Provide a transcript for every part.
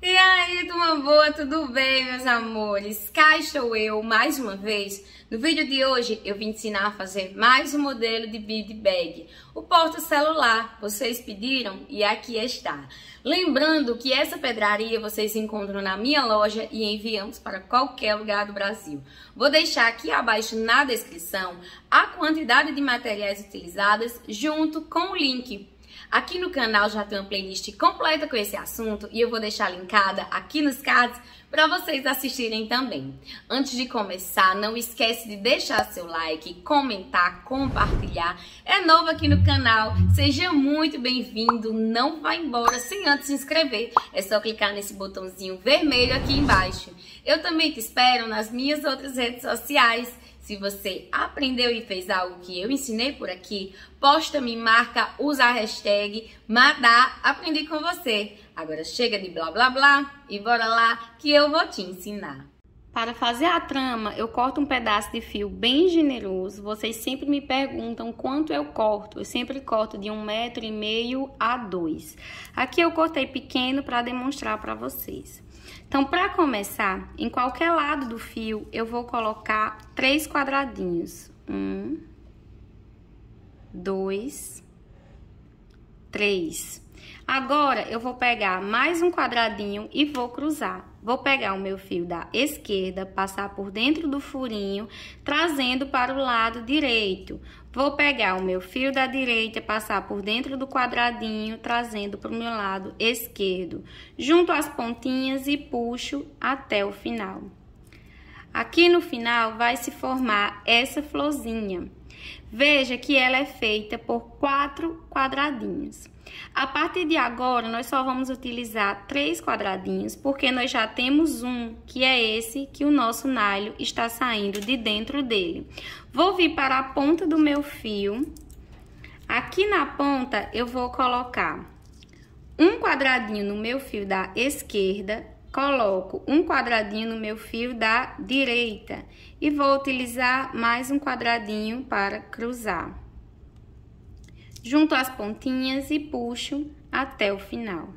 E aí, turma boa, tudo bem, meus amores? Cá estou eu, mais uma vez. No vídeo de hoje, eu vim ensinar a fazer mais um modelo de bead bag. O porta-celular, vocês pediram e aqui está. Lembrando que essa pedraria vocês encontram na minha loja e enviamos para qualquer lugar do Brasil. Vou deixar aqui abaixo na descrição a quantidade de materiais utilizadas junto com o link Aqui no canal já tem uma playlist completa com esse assunto e eu vou deixar linkada aqui nos cards para vocês assistirem também. Antes de começar, não esquece de deixar seu like, comentar, compartilhar. É novo aqui no canal, seja muito bem-vindo. Não vá embora sem antes se inscrever. É só clicar nesse botãozinho vermelho aqui embaixo. Eu também te espero nas minhas outras redes sociais. Se você aprendeu e fez algo que eu ensinei por aqui, posta, me marca, usa a hashtag Madá, aprendi com você. Agora chega de blá blá blá e bora lá que eu vou te ensinar. Para fazer a trama, eu corto um pedaço de fio bem generoso. Vocês sempre me perguntam quanto eu corto. Eu sempre corto de um metro e meio a dois. Aqui eu cortei pequeno para demonstrar para vocês. Então, para começar, em qualquer lado do fio, eu vou colocar três quadradinhos. Um, dois, três. Agora, eu vou pegar mais um quadradinho e vou cruzar. Vou pegar o meu fio da esquerda, passar por dentro do furinho, trazendo para o lado direito. Vou pegar o meu fio da direita, passar por dentro do quadradinho, trazendo para o meu lado esquerdo. Junto as pontinhas e puxo até o final. Aqui no final vai se formar essa florzinha. Veja que ela é feita por quatro quadradinhos. A partir de agora, nós só vamos utilizar três quadradinhos, porque nós já temos um, que é esse, que o nosso nalho está saindo de dentro dele. Vou vir para a ponta do meu fio. Aqui na ponta, eu vou colocar um quadradinho no meu fio da esquerda, coloco um quadradinho no meu fio da direita e vou utilizar mais um quadradinho para cruzar junto as pontinhas e puxo até o final.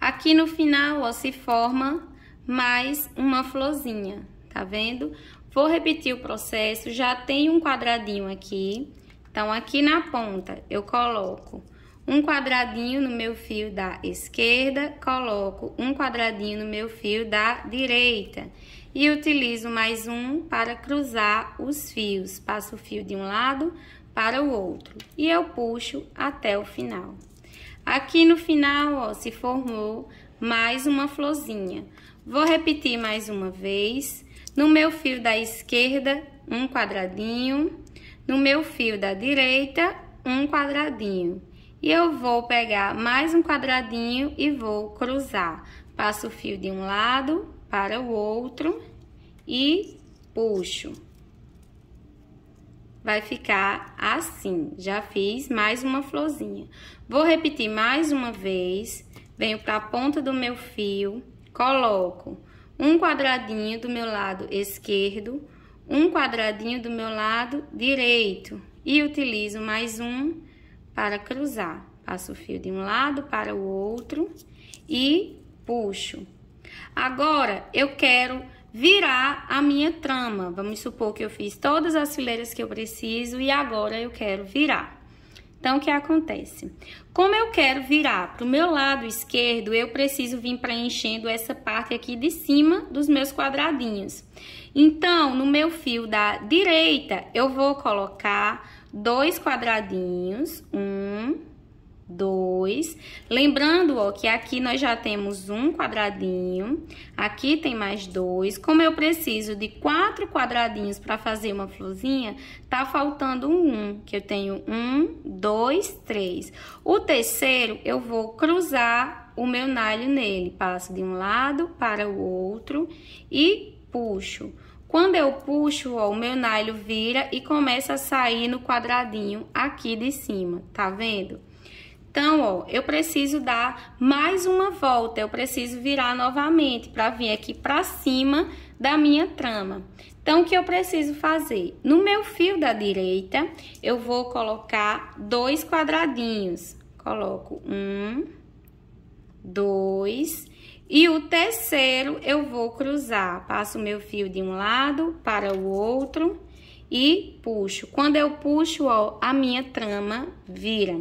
Aqui no final, ó, se forma mais uma florzinha, tá vendo? Vou repetir o processo, já tem um quadradinho aqui. Então, aqui na ponta, eu coloco um quadradinho no meu fio da esquerda, coloco um quadradinho no meu fio da direita. E utilizo mais um para cruzar os fios. Passo o fio de um lado para o outro e eu puxo até o final. Aqui no final, ó, se formou mais uma florzinha. Vou repetir mais uma vez. No meu fio da esquerda, um quadradinho. No meu fio da direita, um quadradinho. E eu vou pegar mais um quadradinho e vou cruzar. Passo o fio de um lado para o outro e puxo vai ficar assim. Já fiz mais uma florzinha. Vou repetir mais uma vez. Venho para a ponta do meu fio, coloco um quadradinho do meu lado esquerdo, um quadradinho do meu lado direito e utilizo mais um para cruzar. Passo o fio de um lado para o outro e puxo. Agora, eu quero virar a minha trama. Vamos supor que eu fiz todas as fileiras que eu preciso e agora eu quero virar. Então, o que acontece? Como eu quero virar para o meu lado esquerdo, eu preciso vir preenchendo essa parte aqui de cima dos meus quadradinhos. Então, no meu fio da direita, eu vou colocar dois quadradinhos. Um, Dois. Lembrando, ó, que aqui nós já temos um quadradinho, aqui tem mais dois. Como eu preciso de quatro quadradinhos para fazer uma florzinha, tá faltando um, que eu tenho um, dois, três. O terceiro, eu vou cruzar o meu nalho nele, passo de um lado para o outro e puxo. Quando eu puxo, ó, o meu nalho vira e começa a sair no quadradinho aqui de cima, tá vendo? Então, ó, eu preciso dar mais uma volta, eu preciso virar novamente para vir aqui para cima da minha trama. Então, o que eu preciso fazer? No meu fio da direita, eu vou colocar dois quadradinhos. Coloco um, dois, e o terceiro eu vou cruzar. Passo o meu fio de um lado para o outro e puxo. Quando eu puxo, ó, a minha trama vira.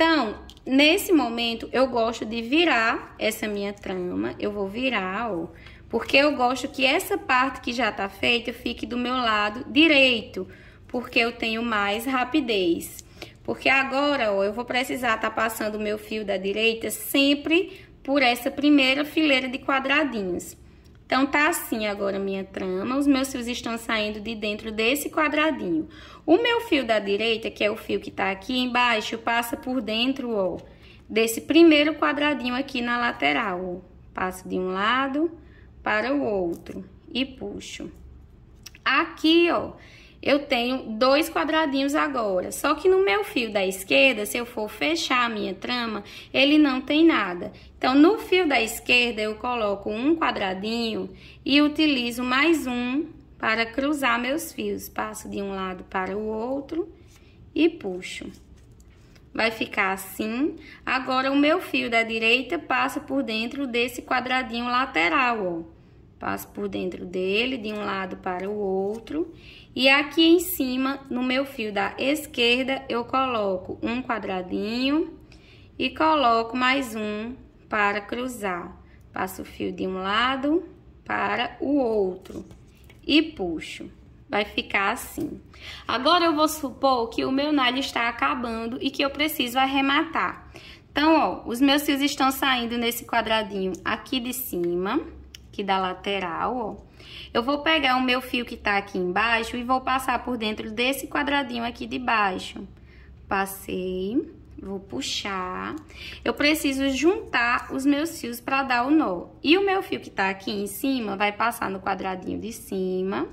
Então, nesse momento, eu gosto de virar essa minha trama. Eu vou virar, ó, porque eu gosto que essa parte que já tá feita fique do meu lado direito, porque eu tenho mais rapidez. Porque agora, ó, eu vou precisar estar tá passando o meu fio da direita sempre por essa primeira fileira de quadradinhos. Então, tá assim agora a minha trama. Os meus fios estão saindo de dentro desse quadradinho. O meu fio da direita, que é o fio que tá aqui embaixo, passa por dentro, ó, desse primeiro quadradinho aqui na lateral, ó. Passo de um lado para o outro e puxo. Aqui, ó, eu tenho dois quadradinhos agora. Só que no meu fio da esquerda, se eu for fechar a minha trama, ele não tem nada. Então, no fio da esquerda, eu coloco um quadradinho e utilizo mais um para cruzar meus fios. Passo de um lado para o outro e puxo. Vai ficar assim. Agora, o meu fio da direita passa por dentro desse quadradinho lateral, ó. Passo por dentro dele, de um lado para o outro. E aqui em cima, no meu fio da esquerda, eu coloco um quadradinho e coloco mais um para cruzar. Passo o fio de um lado para o outro e puxo. Vai ficar assim. Agora, eu vou supor que o meu nalho está acabando e que eu preciso arrematar. Então, ó, os meus fios estão saindo nesse quadradinho aqui de cima, aqui da lateral, ó. Eu vou pegar o meu fio que tá aqui embaixo e vou passar por dentro desse quadradinho aqui de baixo. Passei, vou puxar. Eu preciso juntar os meus fios para dar o nó. E o meu fio que tá aqui em cima vai passar no quadradinho de cima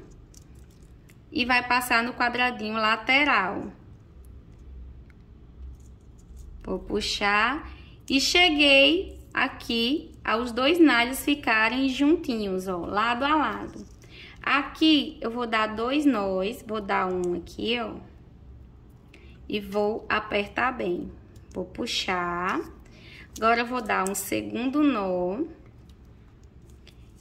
e vai passar no quadradinho lateral. Vou puxar e cheguei aqui aos dois nalhos ficarem juntinhos, ó, lado a lado. Aqui eu vou dar dois nós, vou dar um aqui, ó, e vou apertar bem. Vou puxar. Agora eu vou dar um segundo nó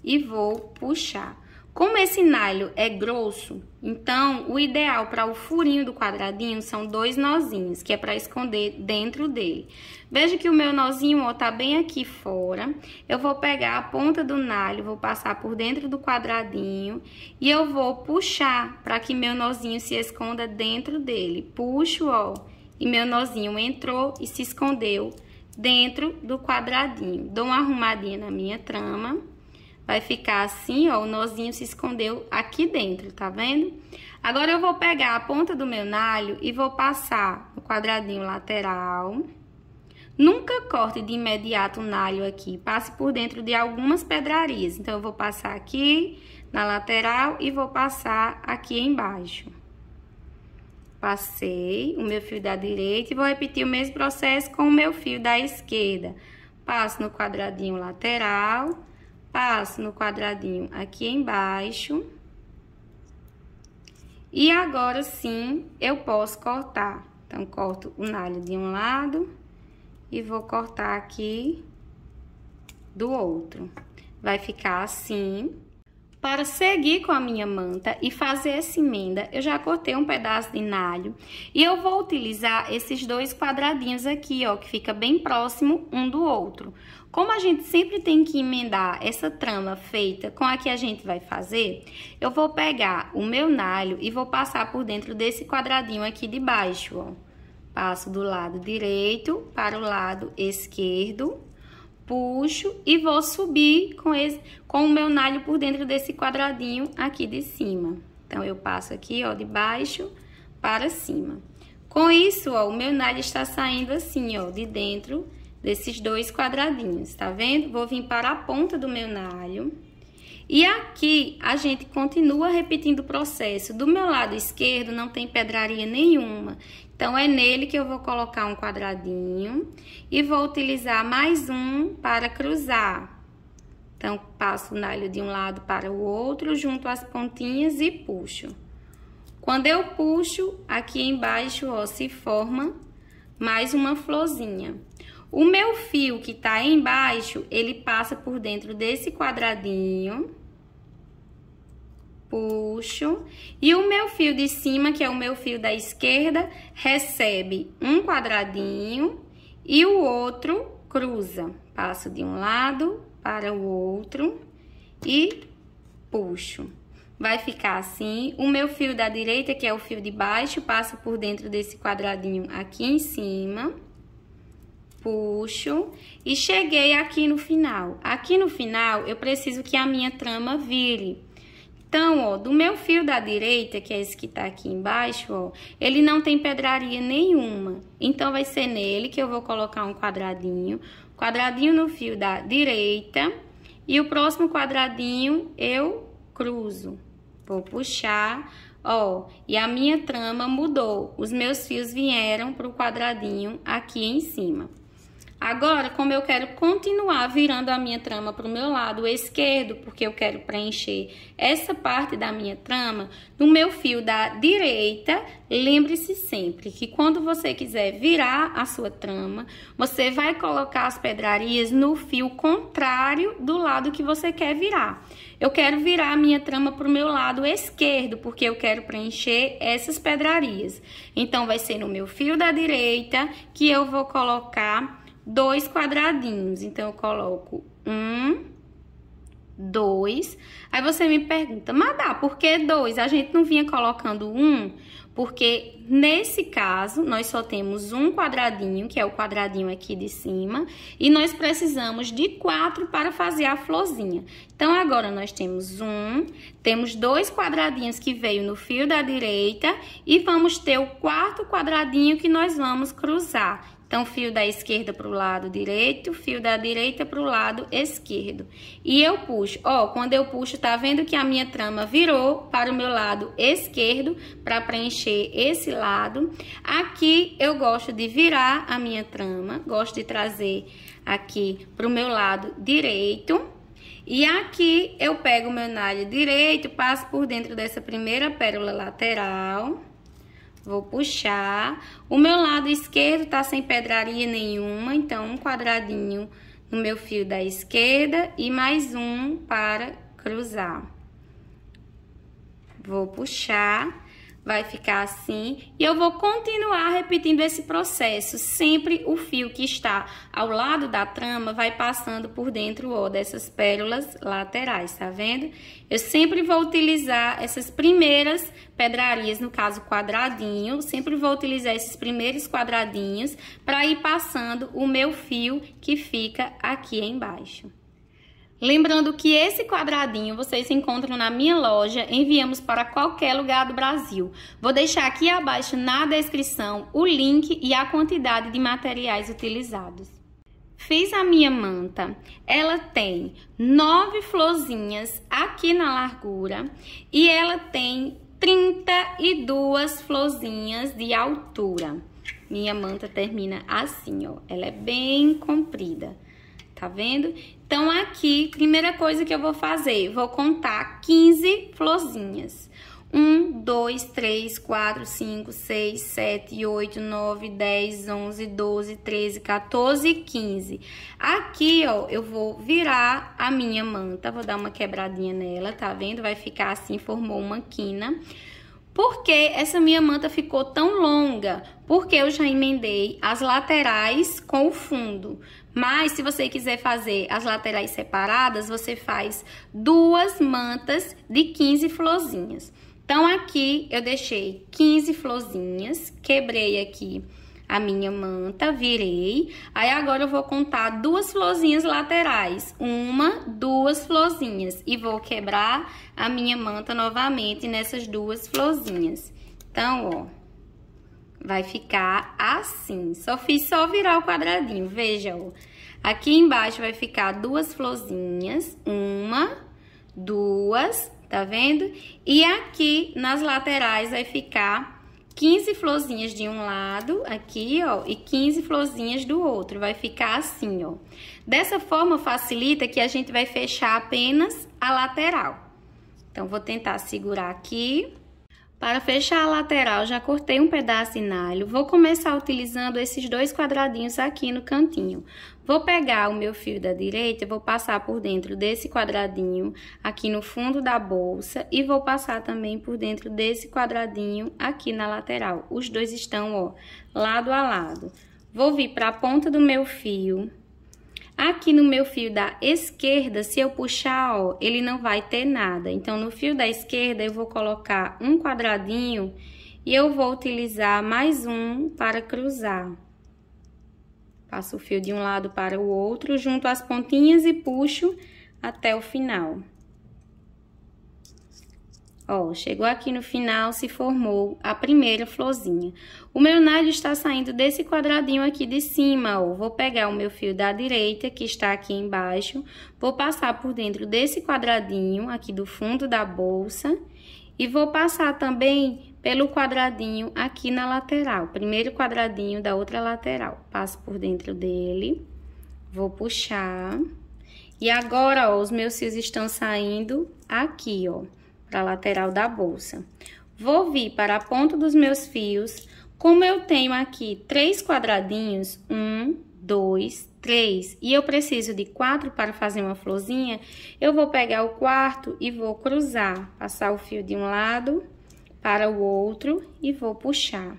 e vou puxar. Como esse nalho é grosso, então o ideal para o furinho do quadradinho são dois nozinhos, que é para esconder dentro dele. Veja que o meu nozinho, ó, tá bem aqui fora. Eu vou pegar a ponta do nalho, vou passar por dentro do quadradinho e eu vou puxar para que meu nozinho se esconda dentro dele. Puxo, ó, e meu nozinho entrou e se escondeu dentro do quadradinho. Dou uma arrumadinha na minha trama. Vai ficar assim, ó, o nozinho se escondeu aqui dentro, tá vendo? Agora, eu vou pegar a ponta do meu nalho e vou passar o quadradinho lateral. Nunca corte de imediato o nalho aqui, passe por dentro de algumas pedrarias. Então, eu vou passar aqui na lateral e vou passar aqui embaixo. Passei o meu fio da direita e vou repetir o mesmo processo com o meu fio da esquerda. Passo no quadradinho lateral passo no quadradinho aqui embaixo. E agora sim, eu posso cortar. Então, corto o nalho de um lado e vou cortar aqui do outro. Vai ficar assim. Para seguir com a minha manta e fazer essa emenda, eu já cortei um pedaço de nalho e eu vou utilizar esses dois quadradinhos aqui, ó, que fica bem próximo um do outro. Como a gente sempre tem que emendar essa trama feita com a que a gente vai fazer, eu vou pegar o meu nalho e vou passar por dentro desse quadradinho aqui de baixo, ó. Passo do lado direito para o lado esquerdo puxo e vou subir com, esse, com o meu nalho por dentro desse quadradinho aqui de cima. Então, eu passo aqui, ó, de baixo para cima. Com isso, ó, o meu nalho está saindo assim, ó, de dentro desses dois quadradinhos, tá vendo? Vou vir para a ponta do meu nalho. E aqui, a gente continua repetindo o processo. Do meu lado esquerdo, não tem pedraria nenhuma. Então, é nele que eu vou colocar um quadradinho e vou utilizar mais um para cruzar. Então, passo o nylon de um lado para o outro, junto as pontinhas e puxo. Quando eu puxo, aqui embaixo, ó, se forma mais uma florzinha. O meu fio que tá embaixo, ele passa por dentro desse quadradinho puxo. E o meu fio de cima, que é o meu fio da esquerda, recebe um quadradinho e o outro cruza. Passo de um lado para o outro e puxo. Vai ficar assim. O meu fio da direita, que é o fio de baixo, passa por dentro desse quadradinho aqui em cima. Puxo. E cheguei aqui no final. Aqui no final, eu preciso que a minha trama vire. Então, ó, do meu fio da direita, que é esse que tá aqui embaixo, ó, ele não tem pedraria nenhuma. Então, vai ser nele que eu vou colocar um quadradinho. Quadradinho no fio da direita. E o próximo quadradinho eu cruzo. Vou puxar, ó, e a minha trama mudou. Os meus fios vieram pro quadradinho aqui em cima. Agora, como eu quero continuar virando a minha trama para o meu lado esquerdo, porque eu quero preencher essa parte da minha trama, no meu fio da direita, lembre-se sempre que quando você quiser virar a sua trama, você vai colocar as pedrarias no fio contrário do lado que você quer virar. Eu quero virar a minha trama para o meu lado esquerdo, porque eu quero preencher essas pedrarias. Então, vai ser no meu fio da direita que eu vou colocar dois quadradinhos. Então, eu coloco um, dois. Aí você me pergunta, dá, por que dois? A gente não vinha colocando um, porque nesse caso nós só temos um quadradinho, que é o quadradinho aqui de cima, e nós precisamos de quatro para fazer a florzinha. Então, agora nós temos um, temos dois quadradinhos que veio no fio da direita, e vamos ter o quarto quadradinho que nós vamos cruzar. Então, fio da esquerda para o lado direito, fio da direita para o lado esquerdo. E eu puxo. Ó, quando eu puxo, tá vendo que a minha trama virou para o meu lado esquerdo, para preencher esse lado. Aqui, eu gosto de virar a minha trama, gosto de trazer aqui para o meu lado direito. E aqui eu pego o meu nalho direito, passo por dentro dessa primeira pérola lateral. Vou puxar. O meu lado esquerdo tá sem pedraria nenhuma, então um quadradinho no meu fio da esquerda e mais um para cruzar. Vou puxar vai ficar assim. E eu vou continuar repetindo esse processo. Sempre o fio que está ao lado da trama vai passando por dentro ó, dessas pérolas laterais, tá vendo? Eu sempre vou utilizar essas primeiras pedrarias, no caso quadradinho, sempre vou utilizar esses primeiros quadradinhos para ir passando o meu fio que fica aqui embaixo. Lembrando que esse quadradinho vocês encontram na minha loja, enviamos para qualquer lugar do Brasil. Vou deixar aqui abaixo na descrição o link e a quantidade de materiais utilizados. Fiz a minha manta, ela tem nove florzinhas aqui na largura e ela tem 32 florzinhas de altura. Minha manta termina assim, ó, ela é bem comprida tá vendo? Então, aqui, primeira coisa que eu vou fazer, vou contar 15 florzinhas. 1, 2, 3, 4, 5, 6, 7, 8, 9, 10, 11, 12, 13, 14 15. Aqui, ó, eu vou virar a minha manta, vou dar uma quebradinha nela, tá vendo? Vai ficar assim, formou uma quina. Por que essa minha manta ficou tão longa? Porque eu já emendei as laterais com o fundo. Mas se você quiser fazer as laterais separadas, você faz duas mantas de 15 florzinhas. Então, aqui eu deixei 15 florzinhas, quebrei aqui a minha manta, virei. Aí, agora eu vou contar duas florzinhas laterais. Uma, duas florzinhas. E vou quebrar a minha manta novamente nessas duas florzinhas. Então, ó, Vai ficar assim. Só fiz só virar o quadradinho, veja, ó. Aqui embaixo vai ficar duas florzinhas, uma, duas, tá vendo? E aqui nas laterais vai ficar 15 florzinhas de um lado, aqui, ó, e 15 florzinhas do outro. Vai ficar assim, ó. Dessa forma, facilita que a gente vai fechar apenas a lateral. Então, vou tentar segurar aqui. Para fechar a lateral, já cortei um pedaço de nalho. Vou começar utilizando esses dois quadradinhos aqui no cantinho. Vou pegar o meu fio da direita, vou passar por dentro desse quadradinho aqui no fundo da bolsa e vou passar também por dentro desse quadradinho aqui na lateral. Os dois estão, ó, lado a lado. Vou vir para a ponta do meu fio, Aqui no meu fio da esquerda, se eu puxar, ó, ele não vai ter nada. Então, no fio da esquerda, eu vou colocar um quadradinho e eu vou utilizar mais um para cruzar. Passo o fio de um lado para o outro, junto as pontinhas e puxo até o final. Ó, chegou aqui no final, se formou a primeira florzinha. O meu nalho está saindo desse quadradinho aqui de cima, ó. Vou pegar o meu fio da direita, que está aqui embaixo, vou passar por dentro desse quadradinho aqui do fundo da bolsa e vou passar também pelo quadradinho aqui na lateral, primeiro quadradinho da outra lateral. Passo por dentro dele, vou puxar. E agora, ó, os meus fios estão saindo aqui, ó para a lateral da bolsa. Vou vir para a ponta dos meus fios, como eu tenho aqui três quadradinhos, um, dois, três, e eu preciso de quatro para fazer uma florzinha, eu vou pegar o quarto e vou cruzar, passar o fio de um lado para o outro e vou puxar.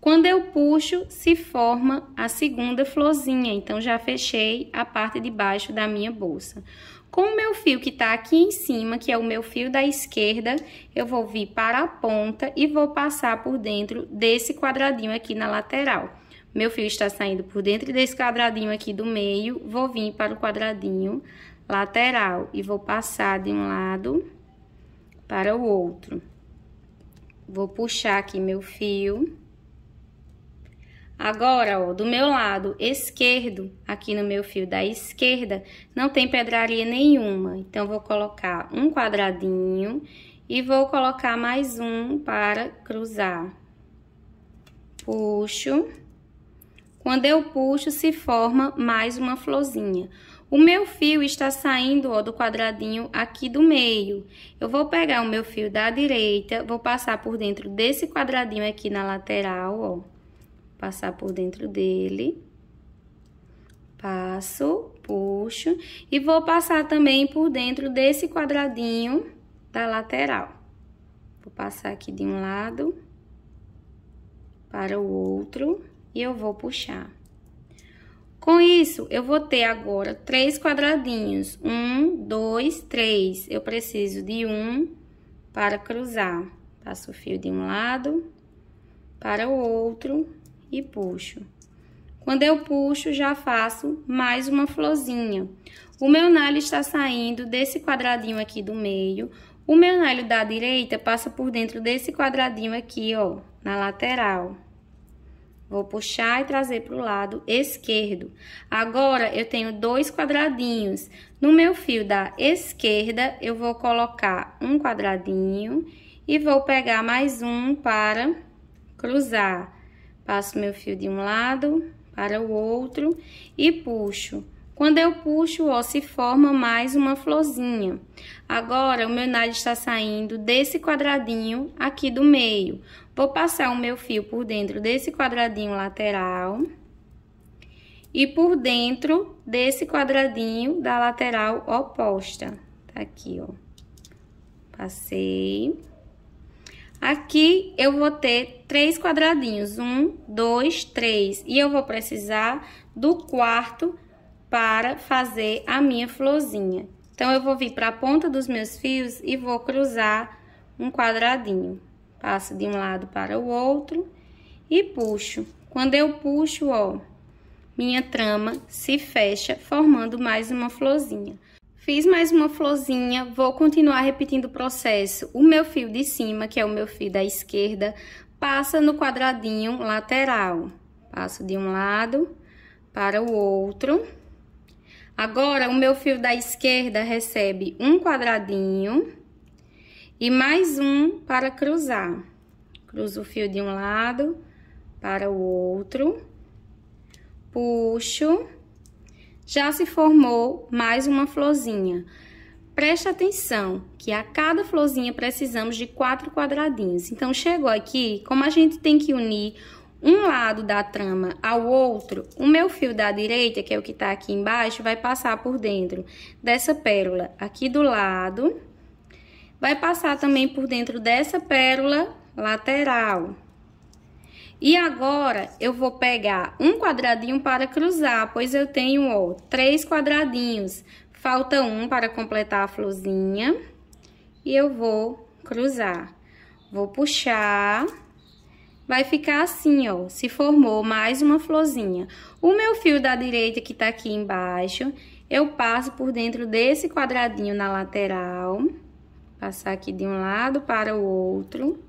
Quando eu puxo, se forma a segunda florzinha, então já fechei a parte de baixo da minha bolsa. Com o meu fio que tá aqui em cima, que é o meu fio da esquerda, eu vou vir para a ponta e vou passar por dentro desse quadradinho aqui na lateral. Meu fio está saindo por dentro desse quadradinho aqui do meio, vou vir para o quadradinho lateral e vou passar de um lado para o outro. Vou puxar aqui meu fio Agora, ó, do meu lado esquerdo, aqui no meu fio da esquerda, não tem pedraria nenhuma. Então, vou colocar um quadradinho e vou colocar mais um para cruzar. Puxo. Quando eu puxo, se forma mais uma florzinha. O meu fio está saindo ó, do quadradinho aqui do meio. Eu vou pegar o meu fio da direita, vou passar por dentro desse quadradinho aqui na lateral, ó passar por dentro dele. Passo, puxo e vou passar também por dentro desse quadradinho da lateral. Vou passar aqui de um lado para o outro e eu vou puxar. Com isso, eu vou ter agora três quadradinhos. Um, dois, três. Eu preciso de um para cruzar. Passo o fio de um lado para o outro e puxo. Quando eu puxo, já faço mais uma florzinha. O meu nalho está saindo desse quadradinho aqui do meio. O meu nalho da direita passa por dentro desse quadradinho aqui, ó, na lateral. Vou puxar e trazer para o lado esquerdo. Agora, eu tenho dois quadradinhos. No meu fio da esquerda, eu vou colocar um quadradinho e vou pegar mais um para cruzar. Passo meu fio de um lado para o outro e puxo. Quando eu puxo, ó, se forma mais uma florzinha. Agora, o meu nalho está saindo desse quadradinho aqui do meio. Vou passar o meu fio por dentro desse quadradinho lateral e por dentro desse quadradinho da lateral oposta. Tá aqui, ó. Passei. Aqui eu vou ter três quadradinhos, um, dois, três, e eu vou precisar do quarto para fazer a minha florzinha. Então, eu vou vir para a ponta dos meus fios e vou cruzar um quadradinho. Passo de um lado para o outro e puxo. Quando eu puxo, ó, minha trama se fecha, formando mais uma florzinha fiz mais uma florzinha, vou continuar repetindo o processo. O meu fio de cima, que é o meu fio da esquerda, passa no quadradinho lateral. Passo de um lado para o outro. Agora, o meu fio da esquerda recebe um quadradinho e mais um para cruzar. Cruzo o fio de um lado para o outro, puxo já se formou mais uma florzinha. Preste atenção que a cada florzinha precisamos de quatro quadradinhos. Então, chegou aqui, como a gente tem que unir um lado da trama ao outro, o meu fio da direita, que é o que tá aqui embaixo, vai passar por dentro dessa pérola aqui do lado. Vai passar também por dentro dessa pérola lateral. E agora, eu vou pegar um quadradinho para cruzar, pois eu tenho, ó, três quadradinhos. Falta um para completar a florzinha. E eu vou cruzar. Vou puxar. Vai ficar assim, ó, se formou mais uma florzinha. O meu fio da direita, que tá aqui embaixo, eu passo por dentro desse quadradinho na lateral. Passar aqui de um lado para o outro.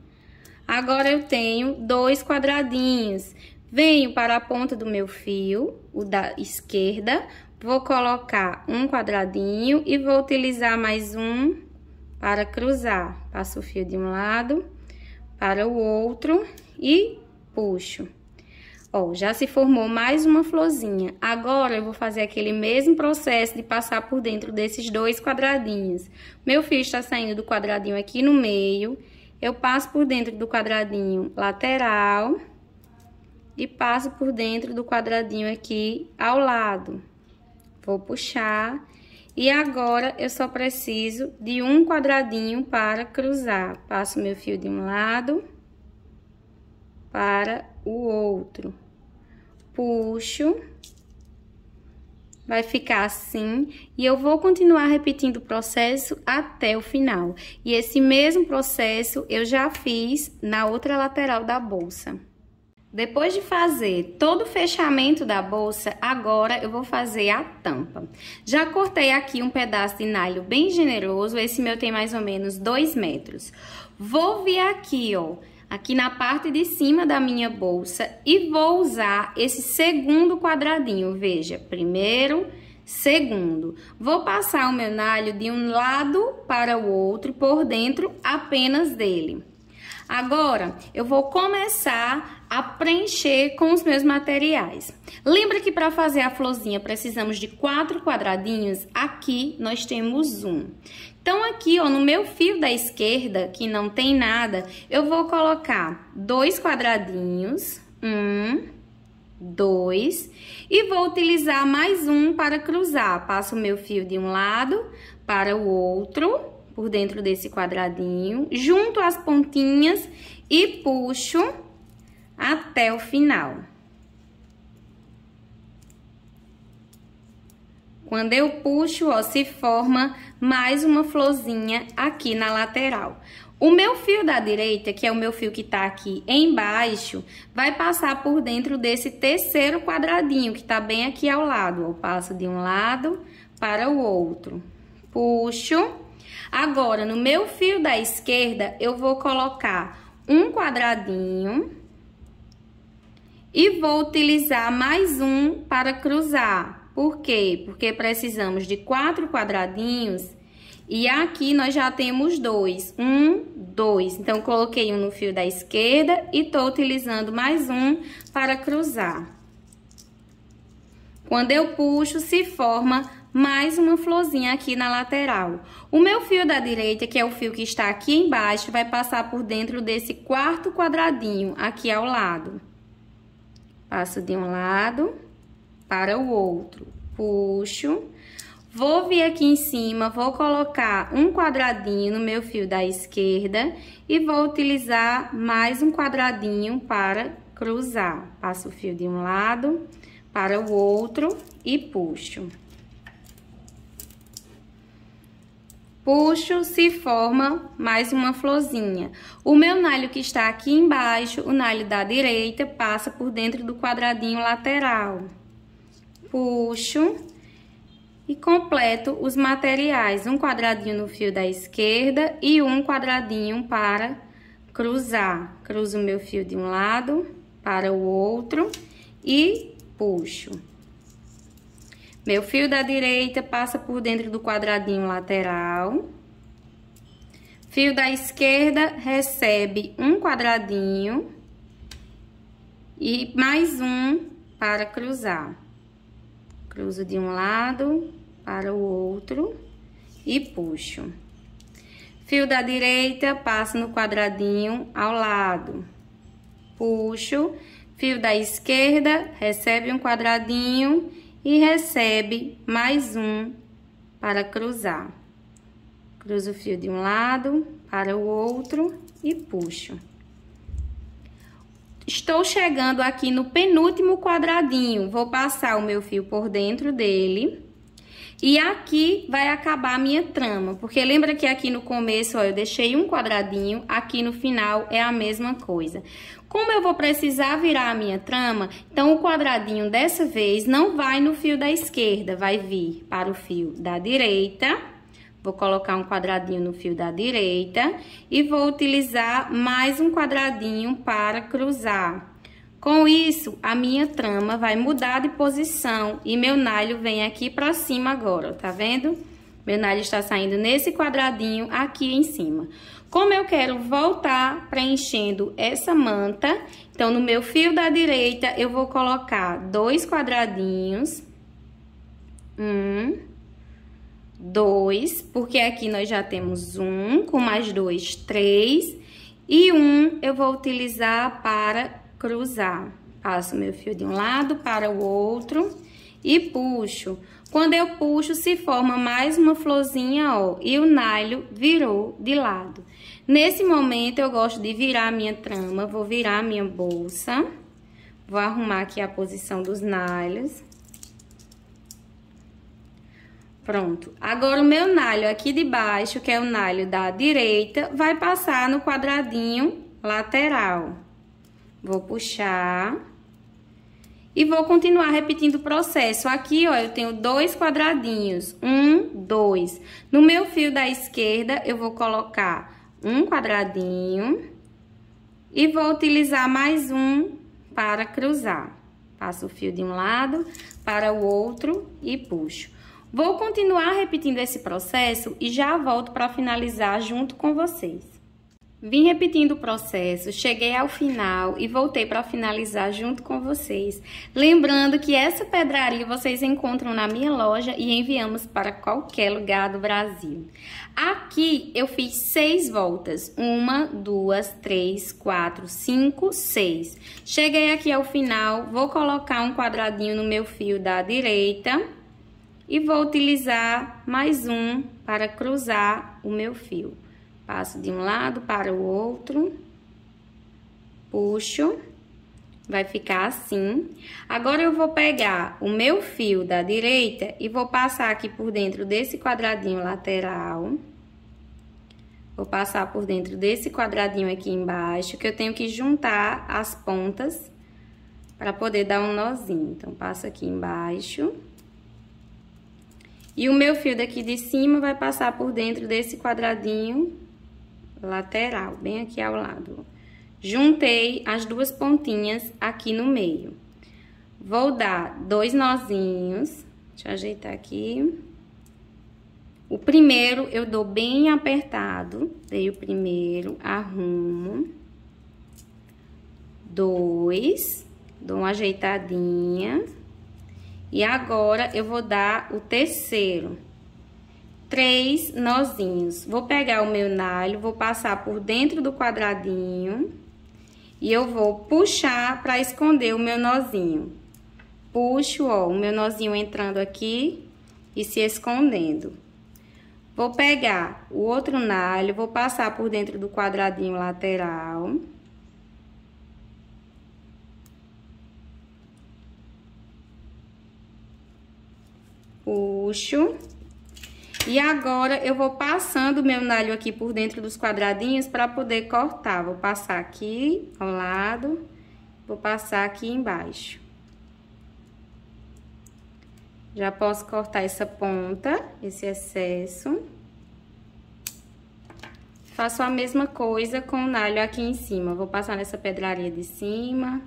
Agora eu tenho dois quadradinhos. Venho para a ponta do meu fio, o da esquerda, vou colocar um quadradinho e vou utilizar mais um para cruzar. Passo o fio de um lado para o outro e puxo. Ó, já se formou mais uma florzinha. Agora, eu vou fazer aquele mesmo processo de passar por dentro desses dois quadradinhos. Meu fio está saindo do quadradinho aqui no meio eu passo por dentro do quadradinho lateral e passo por dentro do quadradinho aqui ao lado. Vou puxar e agora eu só preciso de um quadradinho para cruzar. Passo meu fio de um lado para o outro. Puxo vai ficar assim e eu vou continuar repetindo o processo até o final. E esse mesmo processo eu já fiz na outra lateral da bolsa. Depois de fazer todo o fechamento da bolsa, agora eu vou fazer a tampa. Já cortei aqui um pedaço de nylon bem generoso, esse meu tem mais ou menos 2 metros. Vou vir aqui, ó, aqui na parte de cima da minha bolsa e vou usar esse segundo quadradinho, veja, primeiro, segundo. Vou passar o meu nalho de um lado para o outro, por dentro apenas dele. Agora, eu vou começar a preencher com os meus materiais. Lembra que para fazer a florzinha precisamos de quatro quadradinhos? Aqui nós temos um. Então aqui, ó, no meu fio da esquerda, que não tem nada, eu vou colocar dois quadradinhos, um, dois, e vou utilizar mais um para cruzar. Passo o meu fio de um lado para o outro, por dentro desse quadradinho, junto as pontinhas e puxo até o final. Quando eu puxo, ó, se forma mais uma florzinha aqui na lateral. O meu fio da direita, que é o meu fio que tá aqui embaixo, vai passar por dentro desse terceiro quadradinho, que tá bem aqui ao lado. Eu passo de um lado para o outro. Puxo. Agora, no meu fio da esquerda, eu vou colocar um quadradinho e vou utilizar mais um para cruzar. Por quê? Porque precisamos de quatro quadradinhos e aqui nós já temos dois. Um, dois. Então, coloquei um no fio da esquerda e tô utilizando mais um para cruzar. Quando eu puxo, se forma mais uma florzinha aqui na lateral. O meu fio da direita, que é o fio que está aqui embaixo, vai passar por dentro desse quarto quadradinho aqui ao lado. Passo de um lado para o outro. Puxo. Vou vir aqui em cima, vou colocar um quadradinho no meu fio da esquerda e vou utilizar mais um quadradinho para cruzar. Passo o fio de um lado para o outro e puxo. Puxo, se forma mais uma florzinha. O meu nalho que está aqui embaixo, o nalho da direita, passa por dentro do quadradinho lateral puxo tipo e completo os materiais, um quadradinho no fio da esquerda e um quadradinho para cruzar. Cruzo meu fio de um lado para o outro e puxo. Meu fio da direita passa por dentro do quadradinho lateral. Fio da esquerda recebe um quadradinho e mais um para cruzar. Cruzo de um lado para o outro e puxo. Fio da direita, passo no quadradinho ao lado. Puxo. Fio da esquerda, recebe um quadradinho e recebe mais um para cruzar. Cruzo o fio de um lado para o outro e puxo. Estou chegando aqui no penúltimo quadradinho, vou passar o meu fio por dentro dele. E aqui vai acabar a minha trama, porque lembra que aqui no começo, ó, eu deixei um quadradinho, aqui no final é a mesma coisa. Como eu vou precisar virar a minha trama, então o quadradinho dessa vez não vai no fio da esquerda, vai vir para o fio da direita Vou colocar um quadradinho no fio da direita e vou utilizar mais um quadradinho para cruzar. Com isso, a minha trama vai mudar de posição e meu nalho vem aqui para cima agora, tá vendo? Meu nalho está saindo nesse quadradinho aqui em cima. Como eu quero voltar preenchendo essa manta, então no meu fio da direita eu vou colocar dois quadradinhos. Um 2, porque aqui nós já temos 1, um, com mais 2, 3. E 1 um eu vou utilizar para cruzar. Passo meu fio de um lado para o outro e puxo. Quando eu puxo, se forma mais uma florzinha, ó, e o nailho virou de lado. Nesse momento, eu gosto de virar a minha trama, vou virar a minha bolsa. Vou arrumar aqui a posição dos nylons. Pronto. Agora o meu nalho aqui de baixo, que é o nalho da direita, vai passar no quadradinho lateral. Vou puxar. E vou continuar repetindo o processo. Aqui, ó, eu tenho dois quadradinhos. Um, dois. No meu fio da esquerda, eu vou colocar um quadradinho. E vou utilizar mais um para cruzar. Passo o fio de um lado para o outro e puxo. Vou continuar repetindo esse processo e já volto para finalizar junto com vocês. Vim repetindo o processo, cheguei ao final e voltei para finalizar junto com vocês. Lembrando que essa pedraria vocês encontram na minha loja e enviamos para qualquer lugar do Brasil. Aqui eu fiz seis voltas. Uma, duas, três, quatro, cinco, seis. Cheguei aqui ao final, vou colocar um quadradinho no meu fio da direita e vou utilizar mais um para cruzar o meu fio. Passo de um lado para o outro, puxo, vai ficar assim. Agora, eu vou pegar o meu fio da direita e vou passar aqui por dentro desse quadradinho lateral. Vou passar por dentro desse quadradinho aqui embaixo, que eu tenho que juntar as pontas para poder dar um nozinho. Então, passo aqui embaixo. E o meu fio daqui de cima vai passar por dentro desse quadradinho lateral, bem aqui ao lado. Juntei as duas pontinhas aqui no meio. Vou dar dois nozinhos, deixa eu ajeitar aqui. O primeiro eu dou bem apertado, dei o primeiro, arrumo. Dois, dou uma ajeitadinha. E agora, eu vou dar o terceiro. Três nozinhos. Vou pegar o meu nalho, vou passar por dentro do quadradinho. E eu vou puxar para esconder o meu nozinho. Puxo, ó, o meu nozinho entrando aqui e se escondendo. Vou pegar o outro nalho, vou passar por dentro do quadradinho lateral. puxo. E agora, eu vou passando o meu nalho aqui por dentro dos quadradinhos para poder cortar. Vou passar aqui ao lado, vou passar aqui embaixo. Já posso cortar essa ponta, esse excesso. Faço a mesma coisa com o nalho aqui em cima. Vou passar nessa pedraria de cima,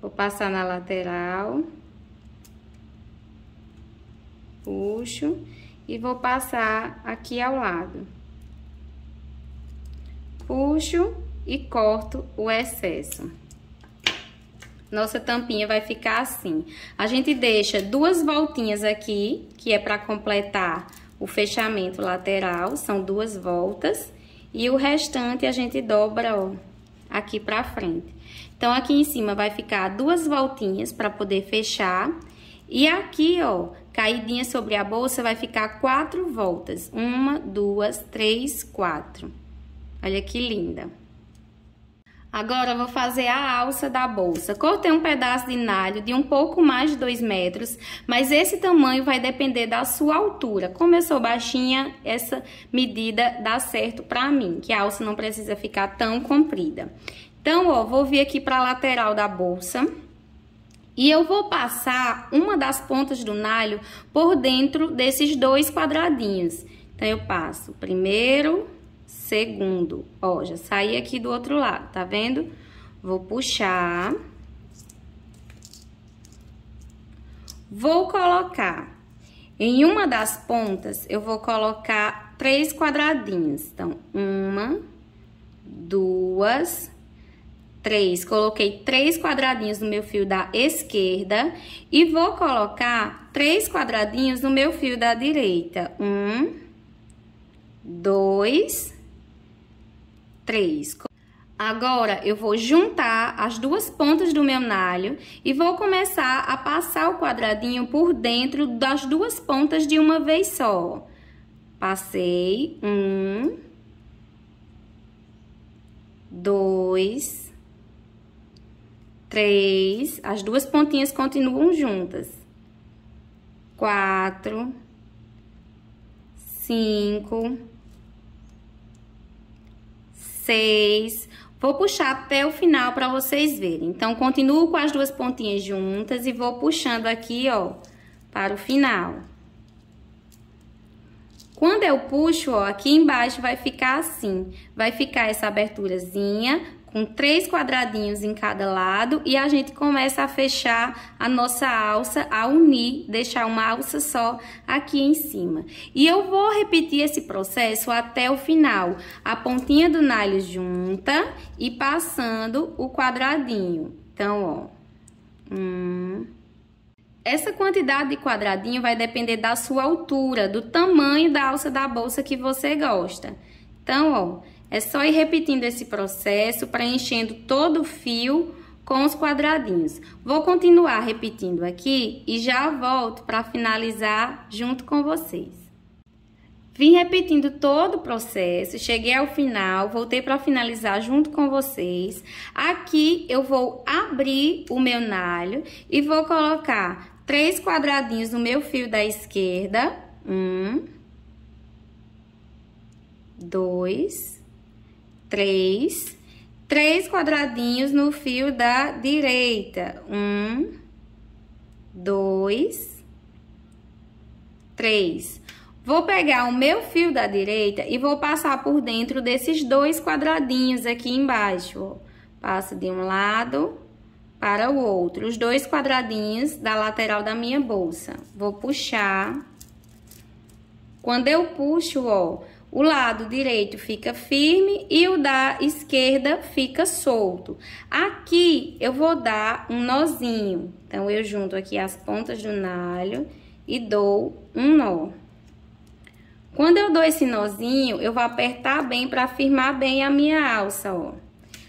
vou passar na lateral puxo e vou passar aqui ao lado. Puxo e corto o excesso. Nossa tampinha vai ficar assim. A gente deixa duas voltinhas aqui, que é para completar o fechamento lateral, são duas voltas. E o restante a gente dobra, ó, aqui pra frente. Então, aqui em cima vai ficar duas voltinhas para poder fechar. E aqui, ó, Caidinha sobre a bolsa vai ficar quatro voltas. Uma, duas, três, quatro. Olha que linda. Agora, eu vou fazer a alça da bolsa. Cortei um pedaço de nalho de um pouco mais de dois metros, mas esse tamanho vai depender da sua altura. Como eu sou baixinha, essa medida dá certo pra mim, que a alça não precisa ficar tão comprida. Então, ó, vou vir aqui pra lateral da bolsa. E eu vou passar uma das pontas do nalho por dentro desses dois quadradinhos. Então, eu passo primeiro, segundo. Ó, já saí aqui do outro lado, tá vendo? Vou puxar. Vou colocar em uma das pontas, eu vou colocar três quadradinhos. Então, uma, duas, Três. coloquei três quadradinhos no meu fio da esquerda e vou colocar três quadradinhos no meu fio da direita. Um, dois, três. Agora, eu vou juntar as duas pontas do meu nalho e vou começar a passar o quadradinho por dentro das duas pontas de uma vez só. Passei, um, dois, três, as duas pontinhas continuam juntas. Quatro, cinco, seis. Vou puxar até o final para vocês verem. Então, continuo com as duas pontinhas juntas e vou puxando aqui, ó, para o final. Quando eu puxo, ó, aqui embaixo vai ficar assim. Vai ficar essa aberturazinha, com três quadradinhos em cada lado e a gente começa a fechar a nossa alça, a unir, deixar uma alça só aqui em cima. E eu vou repetir esse processo até o final, a pontinha do nalho junta e passando o quadradinho. Então, ó, um... Essa quantidade de quadradinho vai depender da sua altura, do tamanho da alça da bolsa que você gosta. Então, ó, é só ir repetindo esse processo, preenchendo todo o fio com os quadradinhos. Vou continuar repetindo aqui e já volto para finalizar junto com vocês. Vim repetindo todo o processo, cheguei ao final, voltei para finalizar junto com vocês. Aqui eu vou abrir o meu nalho e vou colocar três quadradinhos no meu fio da esquerda. Um, dois, três, três quadradinhos no fio da direita. Um, dois, três. Vou pegar o meu fio da direita e vou passar por dentro desses dois quadradinhos aqui embaixo. Passo de um lado para o outro, os dois quadradinhos da lateral da minha bolsa. Vou puxar. Quando eu puxo, ó, o lado direito fica firme e o da esquerda fica solto. Aqui eu vou dar um nozinho. Então, eu junto aqui as pontas do nalho e dou um nó. Quando eu dou esse nozinho, eu vou apertar bem para firmar bem a minha alça, ó.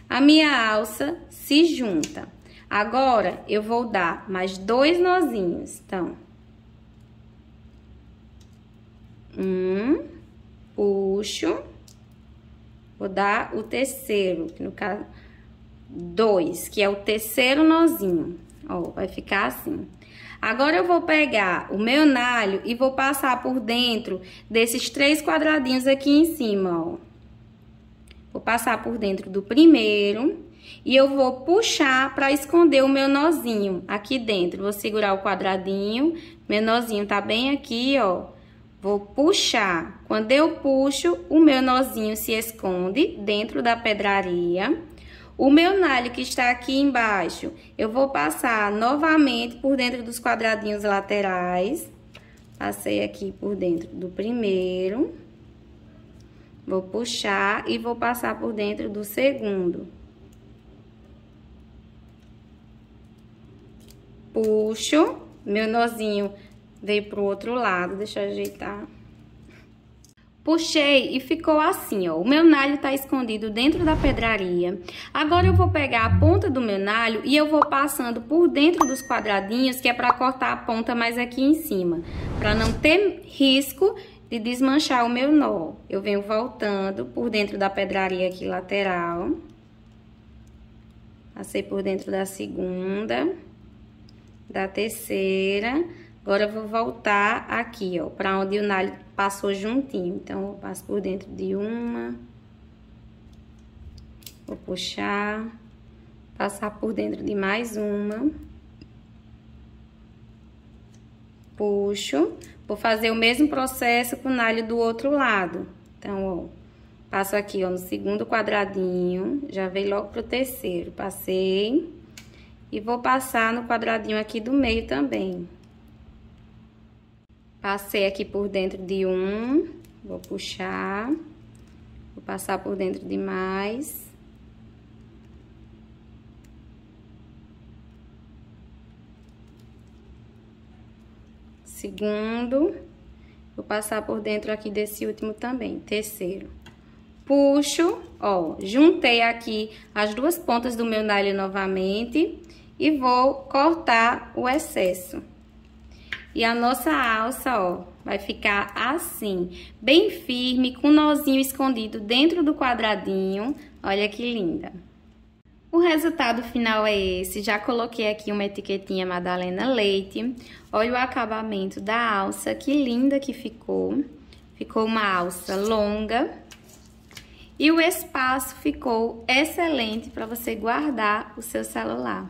A minha alça se junta. Agora, eu vou dar mais dois nozinhos. Então, um puxo, vou dar o terceiro, que no caso, dois, que é o terceiro nozinho, ó, vai ficar assim. Agora, eu vou pegar o meu nalho e vou passar por dentro desses três quadradinhos aqui em cima, ó. Vou passar por dentro do primeiro e eu vou puxar para esconder o meu nozinho aqui dentro. Vou segurar o quadradinho, meu nozinho tá bem aqui, ó. Vou puxar. Quando eu puxo, o meu nozinho se esconde dentro da pedraria. O meu nalho que está aqui embaixo, eu vou passar novamente por dentro dos quadradinhos laterais. Passei aqui por dentro do primeiro. Vou puxar e vou passar por dentro do segundo. Puxo, meu nozinho Dei pro outro lado, deixa eu ajeitar. Puxei e ficou assim, ó. O meu nalho tá escondido dentro da pedraria. Agora eu vou pegar a ponta do meu nalho e eu vou passando por dentro dos quadradinhos, que é pra cortar a ponta mais aqui em cima. Pra não ter risco de desmanchar o meu nó. Eu venho voltando por dentro da pedraria aqui lateral. Passei por dentro da segunda, da terceira Agora, eu vou voltar aqui, ó, pra onde o nalho passou juntinho. Então, eu passo por dentro de uma. Vou puxar. Passar por dentro de mais uma. Puxo. Vou fazer o mesmo processo com o nalho do outro lado. Então, ó, passo aqui, ó, no segundo quadradinho. Já veio logo pro terceiro. Passei. E vou passar no quadradinho aqui do meio também. Passei aqui por dentro de um, vou puxar, vou passar por dentro de mais. Segundo, vou passar por dentro aqui desse último também, terceiro. Puxo, ó, juntei aqui as duas pontas do meu nylon novamente e vou cortar o excesso. E a nossa alça, ó, vai ficar assim, bem firme, com o nozinho escondido dentro do quadradinho. Olha que linda! O resultado final é esse. Já coloquei aqui uma etiquetinha Madalena Leite. Olha o acabamento da alça, que linda que ficou. Ficou uma alça longa. E o espaço ficou excelente para você guardar o seu celular.